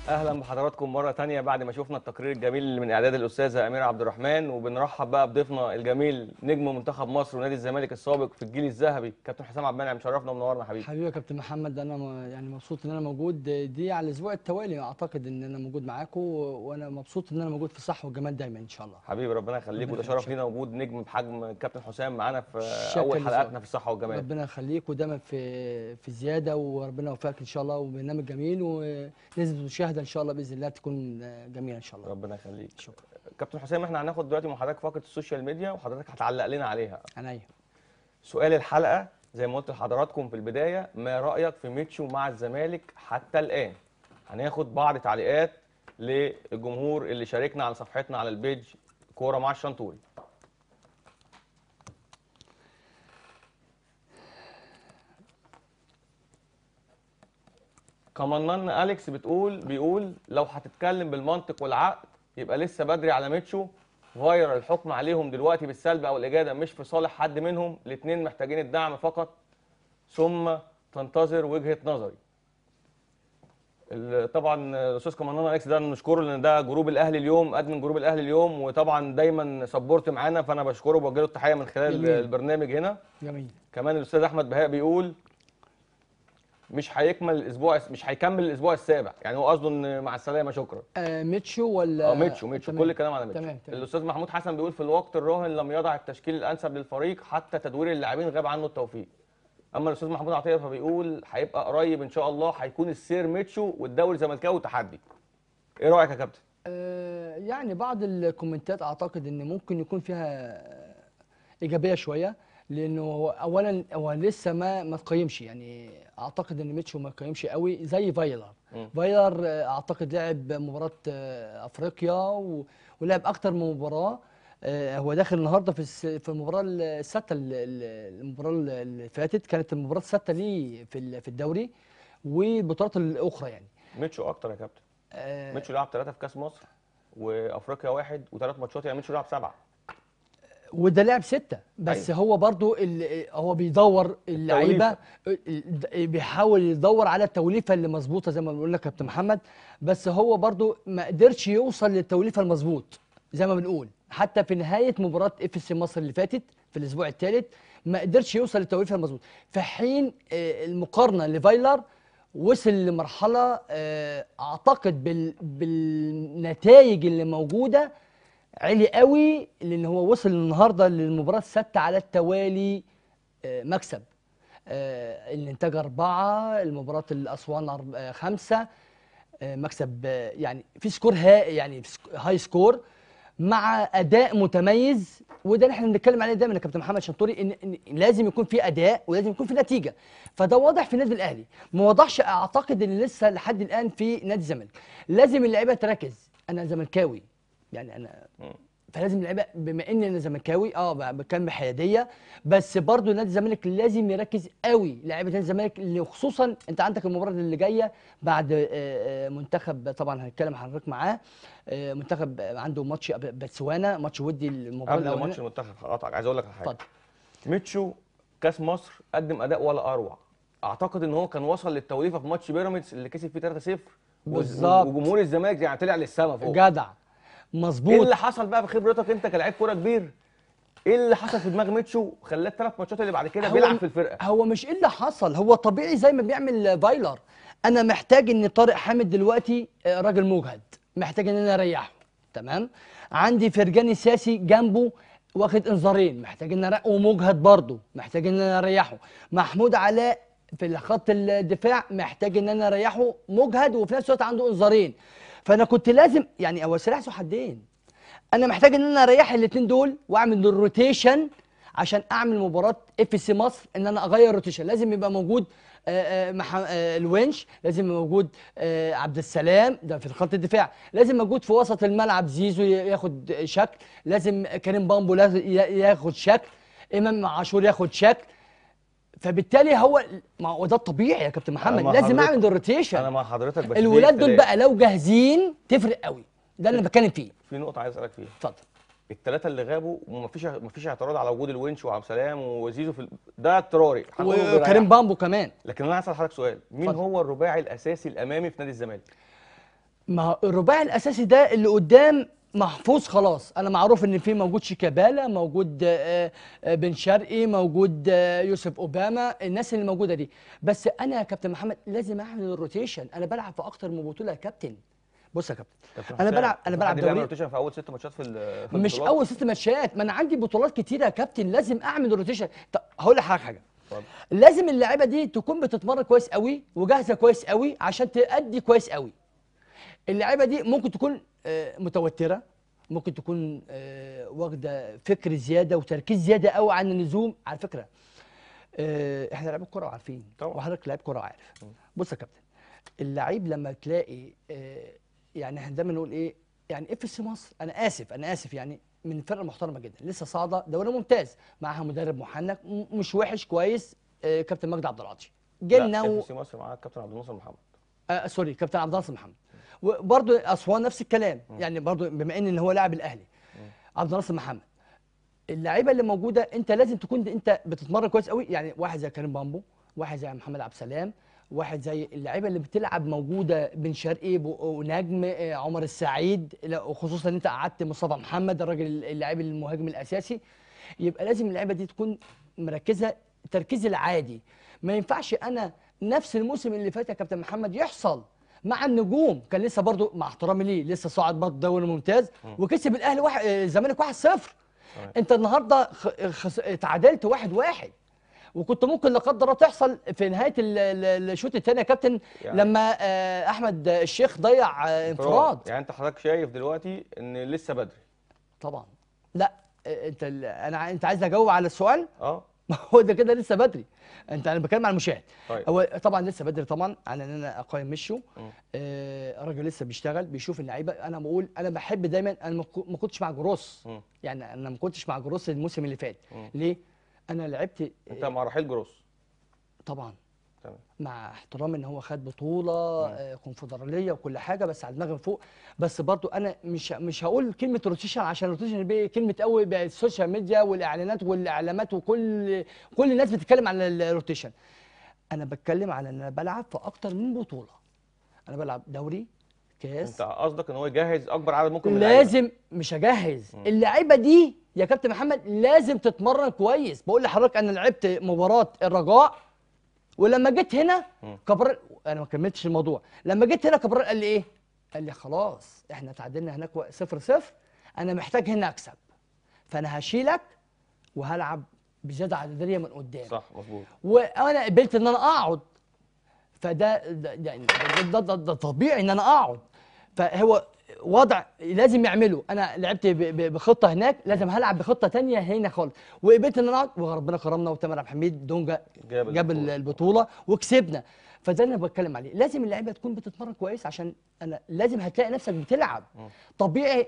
اهلا بحضراتكم مره ثانيه بعد ما شفنا التقرير الجميل من اعداد الاستاذه اميره عبد الرحمن وبنرحب بقى بضيفنا الجميل نجم منتخب مصر ونادي الزمالك السابق في الجيل الذهبي كابتن حسام عبد المنعم شرفنا ومنورنا حبيبي حبيبي يا كابتن محمد انا يعني مبسوط ان انا موجود دي على الاسبوع التوالي اعتقد ان انا موجود معاكم وانا مبسوط ان انا موجود في الصح والجمال دايما ان شاء الله حبيبي ربنا يخليك وده شرف لينا وجود نجم بحجم كابتن حسام معانا في اول حلقاتنا في الصح والجمال ربنا يخليك ودايما في في زياده وربنا يوفقك ان شاء الله وبرنامج جميل ونسبه المشاهده ان شاء الله باذن الله تكون آه، جميله ان شاء الله ربنا يخليك شكرا كابتن حسام احنا هناخد دلوقتي من حضرتك فقره السوشيال ميديا وحضرتك هتعلق لنا عليها عينيا أيوه. سؤال الحلقه زي ما قلت لحضراتكم في البدايه ما رايك في ميتشو مع الزمالك حتى الان هناخد بعض تعليقات للجمهور اللي شاركنا على صفحتنا على البيج كوره مع الشنطوري كمانان اليكس بتقول بيقول لو هتتكلم بالمنطق والعقل يبقى لسه بدري على ميتشو فاير الحكم عليهم دلوقتي بالسلب او الاجاده مش في صالح حد منهم الاثنين محتاجين الدعم فقط ثم تنتظر وجهه نظري طبعا الاستاذ كمانان اليكس ده نشكره لان ده جروب الاهلي اليوم ادمن جروب الاهلي اليوم وطبعا دايما سبورت معانا فانا بشكره وبوجه له التحيه من خلال جميل. البرنامج هنا جميل كمان الاستاذ احمد بهاء بيقول مش هيكمل الاسبوع مش هيكمل الاسبوع السابع يعني هو قصده ان مع السلامه شكرا آه ميتشو ولا اه ميتشو ميتشو تمام. كل الكلام على ميتشو تمام. تمام. الاستاذ محمود حسن بيقول في الوقت الراهن لم يضع التشكيل الانسب للفريق حتى تدوير اللاعبين غاب عنه التوفيق اما الاستاذ محمود عطيه فبيقول هيبقى قريب ان شاء الله هيكون السير ميتشو والدوري الزمالكاوي تحدي ايه رايك يا كابتن آه يعني بعض الكومنتات اعتقد ان ممكن يكون فيها ايجابيه شويه لانه اولا هو لسه ما ما تقيمش يعني اعتقد ان ميتشو ما تقيمش قوي زي فايلر فايلر آه، اعتقد لعب مباراه آه، افريقيا و... ولعب اكتر من مباراه آه، هو داخل النهارده في في المباراه السته المباراه اللي فاتت كانت المباراه السته ليه في في الدوري والبطولات الاخرى يعني ميتشو اكتر يا كابتن ميتشو لعب ثلاثه في كاس مصر وافريقيا واحد وثلاث ماتشات يعني ميتشو لعب سبعه وده لعب ستة بس أيوة. هو برضو هو بيدور اللعيبه بيحاول يدور على التوليفه اللي مظبوطه زي ما بنقول لك يا كابتن محمد بس هو برضو ما قدرش يوصل للتوليفه المظبوط زي ما بنقول حتى في نهايه مباراه اف سي مصر اللي فاتت في الاسبوع الثالث ما قدرش يوصل للتوليفه المظبوط في حين آه، المقارنه لفايلر وصل لمرحله آه، اعتقد بالنتائج اللي موجوده عالي قوي لان هو وصل النهارده للمباراه السادسه على التوالي آه، مكسب آه، الانتاج اربعه المباراه الاسوان آه، خمسه مكسب يعني في سكور ها يعني هاي سكور مع اداء متميز وده اللي احنا بنتكلم عليه دايما يا كابتن محمد شنطوري إن, ان لازم يكون في اداء ولازم يكون في نتيجه فده واضح في النادي الاهلي ما واضحش اعتقد ان لسه لحد الان في نادي الزمالك لازم اللعيبه تركز انا زملكاوي يعني انا فلازم اللعيبه بما ان انا زملكاوي اه بتكلم بحياديه بس برضه نادي الزمالك لازم يركز قوي لعيبه نادي الزمالك اللي خصوصا انت عندك المباراه اللي جايه بعد آه، آه، منتخب طبعا هنتكلم حضرتك معاه آه، منتخب عنده ماتش بتسوانا ماتش ودي المباراه قبل ماتش المنتخب هقطعك عايز اقول لك على حاجه اتفضل ميتشو كاس مصر قدم اداء ولا اروع اعتقد ان هو كان وصل للتوليفه في ماتش بيراميدز اللي كسب فيه 3-0 بالظبط وجمهور الزمالك يعني طلع للسما فوق جدع مظبوط ايه اللي حصل بقى بخبرتك انت كلاعب كوره كبير ايه اللي حصل في دماغ ميتشو خلاه الثلاث ماتشات اللي بعد كده بيلعب في الفرقه هو مش ايه اللي حصل هو طبيعي زي ما بيعمل فايلر انا محتاج ان طارق حامد دلوقتي آه، راجل مجهد محتاج ان انا اريحه تمام عندي فرجاني سياسي جنبه واخد انذارين محتاج ان انا ومجهد برضه محتاج ان انا اريحه محمود علاء في خط الدفاع محتاج ان انا اريحه مجهد وفي نفس الوقت عنده انذارين فانا كنت لازم يعني هو سلاح ذو حدين انا محتاج ان انا اريح الاثنين دول واعمل الروتيشن عشان اعمل مباراه اف سي مصر ان انا اغير الروتيشن لازم يبقى موجود آه, آه،, آه، الونش لازم موجود آه، عبد السلام ده في خط الدفاع لازم موجود في وسط الملعب زيزو ياخد شكل لازم كريم بامبو ياخد شكل امام عاشور ياخد شكل فبالتالي هو ما هو ده الطبيعي يا كابتن محمد لازم اعمل الروتيشن انا مع حضرتك بس الولاد دول بقى لو جاهزين تفرق قوي ده اللي انا بتكلم فيه في نقطه عايز اسالك فيها اتفضل الثلاثه اللي غابوا ومفيش مفيش اعتراض على وجود الونش وعبد السلام وزيزو في ال... ده اضطراري وكريم بامبو كمان لكن انا عايز اسال حضرتك سؤال مين فضل. هو الرباعي الاساسي الامامي في نادي الزمالك ما الرباعي الاساسي ده اللي قدام محفوظ خلاص انا معروف ان في موجود شيكابالا موجود آه، آه، بن شرقي موجود آه، يوسف اوباما الناس اللي موجوده دي بس انا يا كابتن محمد لازم اعمل الروتيشن انا بلعب في اكتر من بطوله يا كابتن بص يا كابتن انا بلعب انا بلعب دوري روتيشن في اول ست ماتشات في, في مش اول ست ماتشات ما انا عندي بطولات كتيره يا كابتن لازم اعمل روتيشن طب هقول لك حاجه طبعا. لازم اللعيبه دي تكون بتتمرن كويس قوي وجاهزه كويس قوي عشان تأدي كويس قوي اللعيبه دي ممكن تكون آه، متوتره ممكن تكون آه، واخده فكر زياده وتركيز زياده قوي عن اللزوم على فكره آه، احنا لعيبه كوره وعارفين طبعا وحضرتك لعيب كوره عارف بص يا كابتن اللعيب لما تلاقي يعني احنا دايما نقول ايه يعني اف إيه سي مصر انا اسف انا اسف يعني من فرقه محترمه جدا لسه صاعده دوري ممتاز معاها مدرب محنك مش وحش كويس كابتن مجدي عبد العاطي جالنا اف إيه سي مصر معاها كابتن عبد الناصر محمد آه سوري كابتن عبد الناصر محمد وبرضه اسوان نفس الكلام يعني برضه بما ان هو لاعب الاهلي عبد الناصر محمد اللعيبه اللي موجوده انت لازم تكون انت بتتمرن كويس قوي يعني واحد زي كريم بامبو واحد زي محمد عبد السلام واحد زي اللعيبه اللي بتلعب موجوده بن شرقي ونجم آه، عمر السعيد وخصوصا انت قعدت مصطفى محمد الراجل اللاعب المهاجم الاساسي يبقى لازم اللعيبه دي تكون مركزه التركيز العادي ما ينفعش انا نفس الموسم اللي فات يا كابتن محمد يحصل مع النجوم كان لسه برضو مع احترامي ليه لسه صاعد برضه دوري ممتاز وكسب الاهلي واحد آه، الزمالك 1-0 انت النهارده خس... تعادلت 1-1 واحد واحد. وكنت ممكن لا قدر الله تحصل في نهايه الشوط الثاني يا كابتن يعني لما آه، احمد الشيخ ضيع آه، انفراد يعني انت حضرتك شايف دلوقتي ان لسه بدري طبعا لا انت انا انت عايز اجاوب على السؤال اه هو ده كده لسه بدري انت انا بتكلم على المشاهد طيب. هو طبعا لسه بدري طبعا على ان انا اقيم مشو آه راجل لسه بيشتغل بيشوف اللعيبه انا بقول انا بحب دايما انا ما كنتش مع جروس م. يعني انا ما كنتش مع جروس الموسم اللي فات م. ليه انا لعبت انت مع رحيل جروس طبعا تمام. مع احترام ان هو خد بطوله آه، كونفدراليه وكل حاجه بس على من فوق بس برضو انا مش مش هقول كلمه روتيشن عشان روتيشن دي كلمه قوي بقت السوشيال ميديا والاعلانات والاعلامات وكل كل الناس بتتكلم عن الروتيشن انا بتكلم على ان انا بلعب في اكتر من بطوله انا بلعب دوري كاس انت قصدك ان هو يجهز اكبر عدد ممكن من لازم العيبة. مش اجهز اللعيبه دي يا كابتن محمد لازم تتمرن كويس بقول لحضرتك انا لعبت مباراه الرجاء ولما جيت هنا كبر انا ما كملتش الموضوع لما جيت هنا كبر قال لي ايه قال لي خلاص احنا تعادلنا هناك صفر صفر انا محتاج هنا اكسب فانا هشيلك وهلعب بزياده عدديه من قدام صح مظبوط وانا قبلت ان انا اقعد فده يعني ده, ده, ده, ده طبيعي ان انا اقعد فهو وضع لازم يعمله انا لعبت بخطه هناك لازم هلعب بخطه تانية هنا خالص وقبلت ان انا اقعد وربنا كرمنا وتامر عبد الحميد دونجا جاب, جاب البطوله, البطولة وكسبنا فده اللي انا بتكلم عليه لازم اللعيبه تكون بتتمرن كويس عشان انا لازم هتلاقي نفسك بتلعب طبيعي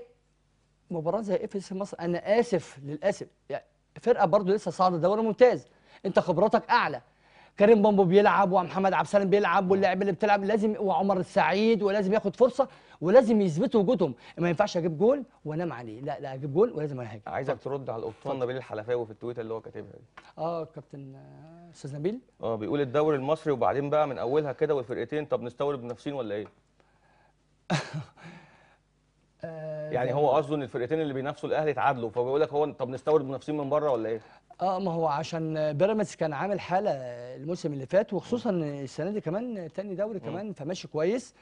مباراه زي اف اس مصر انا اسف للاسف يعني فرقه برضو لسه صاعده دوري ممتاز انت خبراتك اعلى كريم بامبو بيلعب ومحمد عبد السلام بيلعب واللاعب اللي بتلعب لازم وعمر السعيد ولازم ياخد فرصه ولازم يثبتوا وجودهم ما ينفعش اجيب جول وانام عليه لا لا اجيب جول ولازم اهاجم عايزك ترد على القبطان نبيل الحلفاوي في التويتر اللي هو كاتبها دي اه كابتن آه، استاذ نبيل اه بيقول الدوري المصري وبعدين بقى من اولها كده والفرقتين طب نستورد منافسين ولا ايه (laughs) آه، يعني هو قصده ان الفرقتين اللي بينافسوا الاهلي اتعادلوا فبيقول لك هو طب نستورد منافسين من بره ولا ايه؟ اه ما هو عشان بيراميدز كان عامل حاله الموسم اللي فات وخصوصا السنه دي كمان تاني دوري كمان فماشي كويس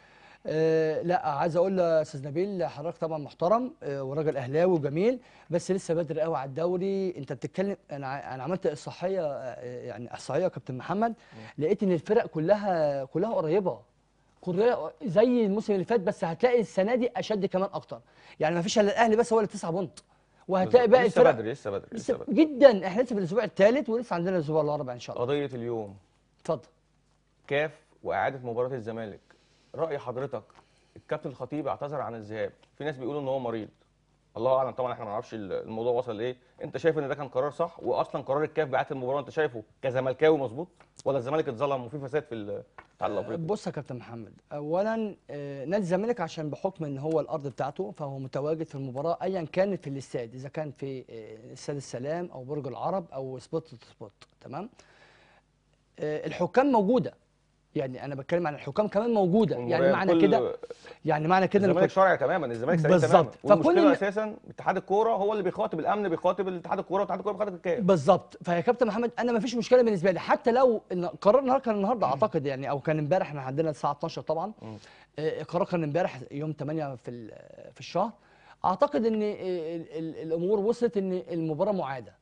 آه، لا عايز اقول لاستاذ نبيل حضرتك طبعا محترم آه وراجل اهلاوي وجميل بس لسه بدري قوي على الدوري انت بتتكلم انا انا عملت احصائيه آه، يعني احصائيه يا كابتن محمد لقيت ان الفرق كلها كلها قريبه زي الموسم اللي فات بس هتلاقي السنه دي اشد كمان اكتر يعني ما فيش الا الاهلي بس هو اللي تسعه بونت وهتلاقي باقي لسه بدري لسه بدري لسه بدري جدا احنا لسه في الاسبوع الثالث ولسه عندنا الاسبوع الاربع ان شاء الله قضيه اليوم اتفضل كاف واعاده مباراه الزمالك راي حضرتك الكابتن الخطيب اعتذر عن الذهاب في ناس بيقولوا ان هو مريض الله اعلم طبعا احنا ما نعرفش الموضوع وصل لايه انت شايف ان ده كان قرار صح واصلا قرار الكاف بعت المباراه انت شايفه كزملكاوي مظبوط ولا الزمالك اتظلم وفي فساد في بتاع الافريقي بص يا كابتن محمد اولا آه، نادي الزمالك عشان بحكم ان هو الارض بتاعته فهو متواجد في المباراه ايا كانت في الاستاد اذا كان في آه، استاد السلام او برج العرب او سبوت سبوت تمام آه، الحكام موجوده يعني انا بتكلم عن الحكام كمان موجوده يعني معنى كده يعني معنى كده الزمالك شرعي تماما الزمالك سليم تماما فكل اساسا اتحاد الكوره هو اللي بيخاطب الامن بيخاطب اتحاد الكوره واتحاد الكوره بيخاطب الكاس بالظبط فيا كابتن محمد انا ما فيش مشكله بالنسبه لي حتى لو قرار النهارده كان النهارده اعتقد يعني او كان امبارح احنا عندنا الساعه 12 طبعا آه، قرار كان امبارح يوم 8 في في الشهر اعتقد ان الامور وصلت ان المباراه معاده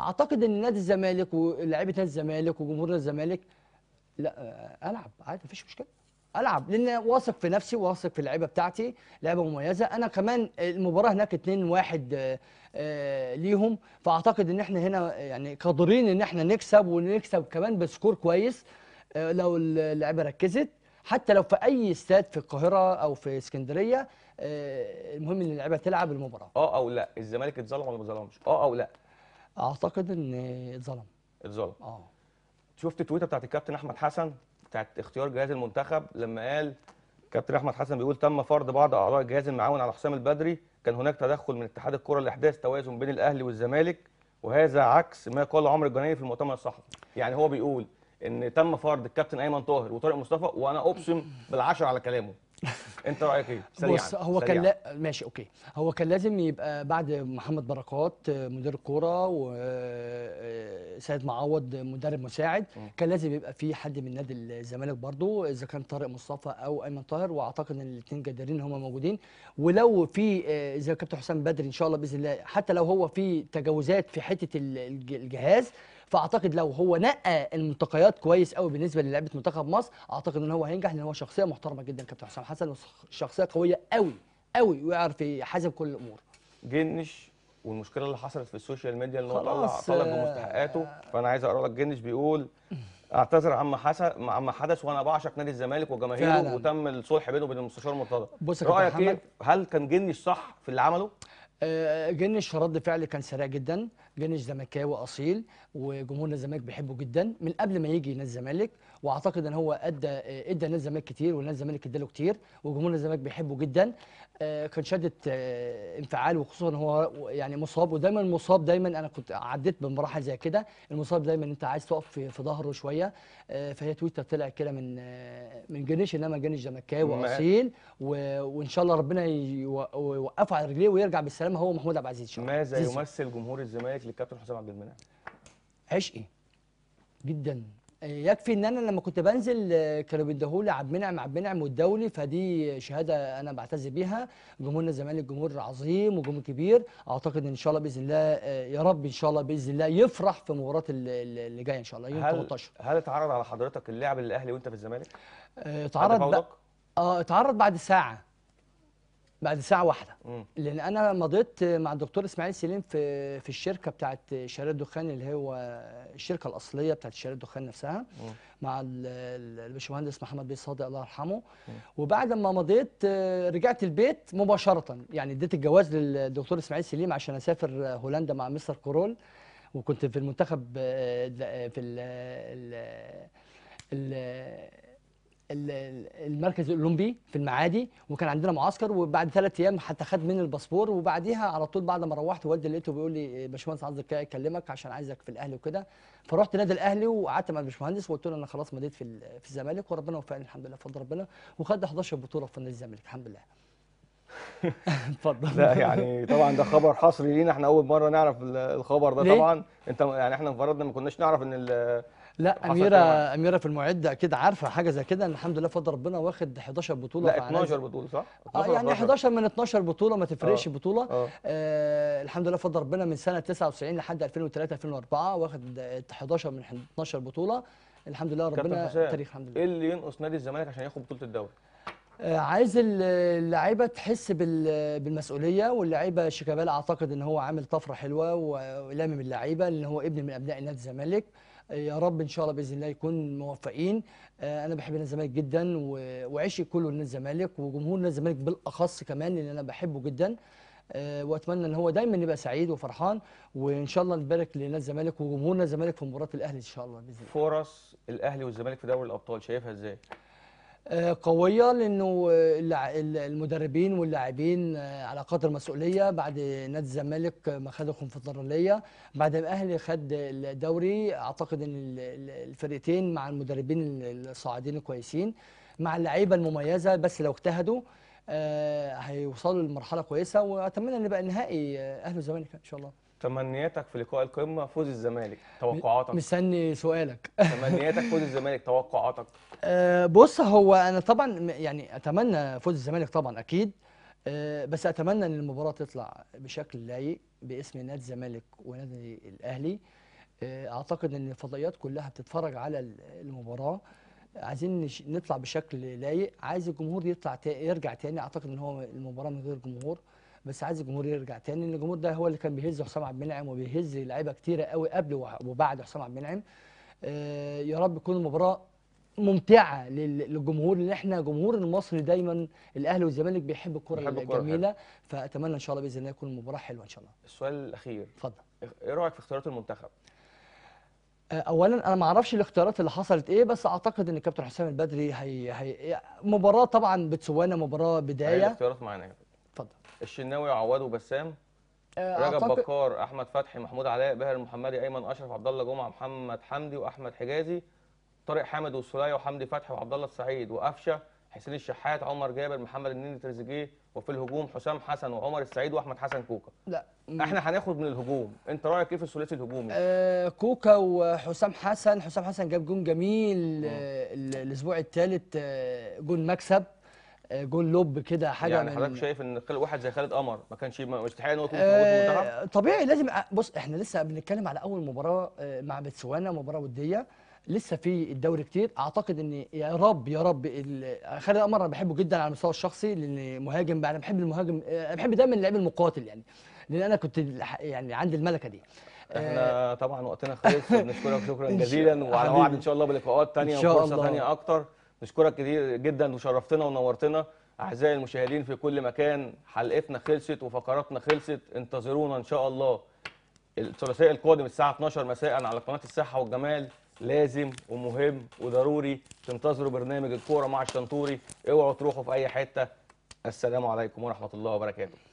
اعتقد ان نادي الزمالك ولاعيبه نادي الزمالك وجمهور الزمالك لا آه، العب عادي مفيش مشكله العب لان واثق في نفسي واثق في اللعيبه بتاعتي لعيبه مميزه انا كمان المباراه هناك 2 1 آه، آه، ليهم فاعتقد ان احنا هنا يعني قادرين ان احنا نكسب ونكسب كمان بسكور كويس لو اللعيبه ركزت حتى لو في اي استاد في القاهره او في اسكندريه المهم ان اللعيبه تلعب المباراه اه أو, لا الزمالك اتظلم ولا ما اتظلمش اه او لا اعتقد ان اتظلم اتظلم اه شفت التويته بتاعت الكابتن احمد حسن بتاعت اختيار جهاز المنتخب لما قال كابتن احمد حسن بيقول تم فرض بعض اعضاء الجهاز المعاون على حسام البدري كان هناك تدخل من اتحاد الكره لاحداث توازن بين الاهلي والزمالك وهذا عكس ما قال عمرو الجناني في المؤتمر الصحفي يعني هو بيقول ان تم فرض الكابتن ايمن طاهر وطارق مصطفى وانا اقسم بالعشر على كلامه انت رايك ايه سريعا بص هو سريعاً. كان لا ماشي اوكي هو كان لازم يبقى بعد محمد بركات مدير الكوره وسيد آه، آه، معوض مدرب مساعد كان لازم يبقى في حد من نادي الزمالك برضو اذا كان طارق مصطفى او ايمن طاهر واعتقد ان الاثنين جدارين هم موجودين ولو في زي آه، كابتن حسام بدري ان شاء الله باذن الله حتى لو هو في تجاوزات في حته الجهاز فاعتقد لو هو نقى الملتقيات كويس قوي بالنسبه للعيبه منتخب مصر اعتقد ان هو هينجح لان هو شخصيه محترمه جدا كابتن حسام حسن شخصيه قويه قوي قوي ويعرف يحاسب كل الامور جنش والمشكله اللي حصلت في السوشيال ميديا ان هو طلع طلب بمستحقاته آه. فانا عايز اقرا لك جنش بيقول اعتذر عما حصل عما حدث وانا بعشق نادي الزمالك وجماهيره وتم الصلح بينه وبين المستشار مرتضى بص رايك ايه هل كان جنش صح في اللي عمله آه، جنش رد فعل كان سريع جدا جنش زمكاوي اصيل وجمهور نادي الزمالك بيحبه جدا من قبل ما يجي نادي الزمالك واعتقد ان هو ادى ادى نادي الزمالك كتير ونادي الزمالك اداله كتير وجمهور نادي الزمالك بيحبه جدا آه، كان شده آه، انفعال وخصوصا هو يعني مصاب ودايما المصاب دايما انا كنت عديت بمراحل زي كده المصاب دايما انت عايز تقف في ظهره شويه آه، فهي تويتر طلع كده من من جنش انما جنش زمكاوي واصيل وان شاء الله ربنا يوقفه على رجليه ويرجع بالسلامه هو محمود عبد العزيز ماذا يمثل جمهور الزمالك للكابتن حسام عبد المنعم عشقي جدا يكفي ان انا لما كنت بنزل كانوا بيديهولي عبد المنعم عبد المنعم والدولي فدي شهاده انا بعتز بيها جمهورنا الزمالك جمهور عظيم وجمهور كبير اعتقد ان شاء الله باذن الله يا رب ان شاء الله باذن الله يفرح في المباراه اللي جايه ان شاء الله يوم 18 هل اتعرض على حضرتك اللعب للاهلي وانت في الزمالك؟ أه، اتعرض اه اتعرض بعد ساعه بعد ساعه واحده مم. لان انا مضيت مع الدكتور اسماعيل سليم في في الشركه بتاعه شارع الدخان اللي هو الشركه الاصليه بتاعه شارع الدخان نفسها مم. مع الباشمهندس محمد بيه صادق الله يرحمه وبعد ما مضيت رجعت البيت مباشره يعني اديت الجواز للدكتور اسماعيل سليم عشان اسافر هولندا مع مستر كورول وكنت في المنتخب آه، في ال ال المركز الاولمبي في المعادي وكان عندنا معسكر وبعد ثلاث ايام حتى خد مني الباسبور وبعديها على طول بعد ما روحت والدي لقيته بيقول لي إيه، باشمهندس عايز اكلمك عشان عايزك في الاهلي وكده فرحت نادي الاهلي وقعدت مع الباشمهندس وقلت له انا خلاص مضيت في في الزمالك وربنا وفقني الحمد لله بفضل ربنا وخدت 11 بطوله في نادي الزمالك الحمد لله (laughs) اتفضل لا يعني طبعا ده خبر حصري لينا احنا اول مره نعرف الخبر ده طبعا انت يعني احنا انفردنا ما كناش نعرف ان لا اميره اميره في المعده اكيد عارفه حاجه زي كده الحمد لله فضل ربنا واخد 11 بطوله لا 12 بطوله صح؟ 12 آه يعني 11 من 12 بطوله ما تفرقش آه. بطوله آه. آه الحمد لله فضل ربنا من سنه 99 لحد 2003 2004 واخد 11 من 12 بطوله الحمد لله ربنا تاريخ الحمد لله ايه اللي ينقص نادي الزمالك عشان ياخد بطوله الدوري؟ آه، عايز اللعيبه تحس بالمسؤوليه واللعيبه شيكابالا اعتقد ان هو عامل طفره حلوه ولامم اللعيبه لان هو ابن من ابناء نادي الزمالك يا رب ان شاء الله باذن الله يكون موفقين آه، انا بحب نادي الزمالك جدا وعشي كله لنادي الزمالك وجمهور نادي الزمالك بالاخص كمان لان انا بحبه جدا آه، واتمنى ان هو دايما يبقى سعيد وفرحان وان شاء الله نبارك لنادي الزمالك وجمهور نادي الزمالك في مباراه الاهلي ان شاء الله باذن الله فرص الاهلي والزمالك في دوري الابطال شايفها ازاي آه، قويه لانه آه، المدربين واللاعبين آه، على قدر المسؤوليه بعد نادي الزمالك ما خد الكونفدراليه بعد ما الاهلي خد الدوري اعتقد ان الفرقتين مع المدربين الصاعدين الكويسين مع اللعيبه المميزه بس لو اجتهدوا هيوصلوا لمرحله كويسه واتمنى ان يبقى نهائي اهلي والزمالك ان شاء الله تمنياتك في لقاء القمه فوز الزمالك توقعاتك مستني سؤالك (laughs) تمنياتك فوز الزمالك توقعاتك أه بص هو انا طبعا يعني اتمنى فوز الزمالك طبعا اكيد أه بس اتمنى ان المباراه تطلع بشكل لايق باسم نادي الزمالك ونادي الاهلي أه اعتقد ان الفضائيات كلها بتتفرج على المباراه عايزين نطلع بشكل لايق عايز الجمهور يطلع يرجع تاني اعتقد ان هو المباراه من غير جمهور بس عايز الجمهور يرجع تاني لان الجمهور ده هو اللي كان بيهز حسام عبد المنعم وبيهز لعيبه كتيره قوي قبل وبعد حسام عبد المنعم آه، يا رب تكون المباراه ممتعه للجمهور لان احنا جمهور المصري دايما الاهلي والزمالك بيحب الكره الجميله فاتمنى ان شاء الله باذن الله تكون المباراه حلوه ان شاء الله السؤال الاخير اتفضل ايه رايك في اختيارات المنتخب آه، اولا انا ما اعرفش الاختيارات اللي حصلت ايه بس اعتقد ان كابتن حسام البدري هي, هي مباراه طبعا بتسوانا مباراه بدايه الاختيارات معانا الشناوي وعواد وبسام آه، رجب أعتقد... بكار احمد فتحي محمود علاء باهر المحمدي ايمن اشرف عبد الله جمعه محمد حمدي واحمد حجازي طارق حامد والسوليه وحمدي فتحي وعبد الله السعيد وقفشه حسين الشحات عمر جابر محمد النني تريزيجيه وفي الهجوم حسام حسن وعمر السعيد واحمد حسن كوكا لا احنا هناخد من الهجوم انت رايك ايه في الثلاثي الهجومي آه كوكا وحسام حسن حسام حسن جاب جون جميل آه الاسبوع الثالث آه، جون مكسب آه، جول لوب كده حاجه يعني حضرتك شايف ان واحد زي خالد قمر ما كانش مستحيل ان هو يكون موجود آه، طبيعي لازم بص احنا لسه بنتكلم على اول مباراه آه، مع بتسوانا مباراه وديه لسه في الدوري كتير اعتقد ان يا رب يا رب خالد قمر انا بحبه جدا على المستوى الشخصي لان مهاجم انا بحب المهاجم انا بحب دايما اللعيب المقاتل يعني لان انا كنت يعني عندي الملكه دي احنا طبعا وقتنا خلص بنشكرك شكرا (laughs) جزيلا وعلى وعد ان شاء الله بلقاءات ثانيه وفرصه ثانيه اكتر نشكرك كتير جدا وشرفتنا ونورتنا اعزائي المشاهدين في كل مكان حلقتنا خلصت وفقراتنا خلصت انتظرونا ان شاء الله الثلاثاء القادم الساعه 12 مساء على قناه الصحه والجمال لازم ومهم وضروري تنتظروا برنامج الكوره مع الشنطوري اوعوا تروحوا في اي حته السلام عليكم ورحمه الله وبركاته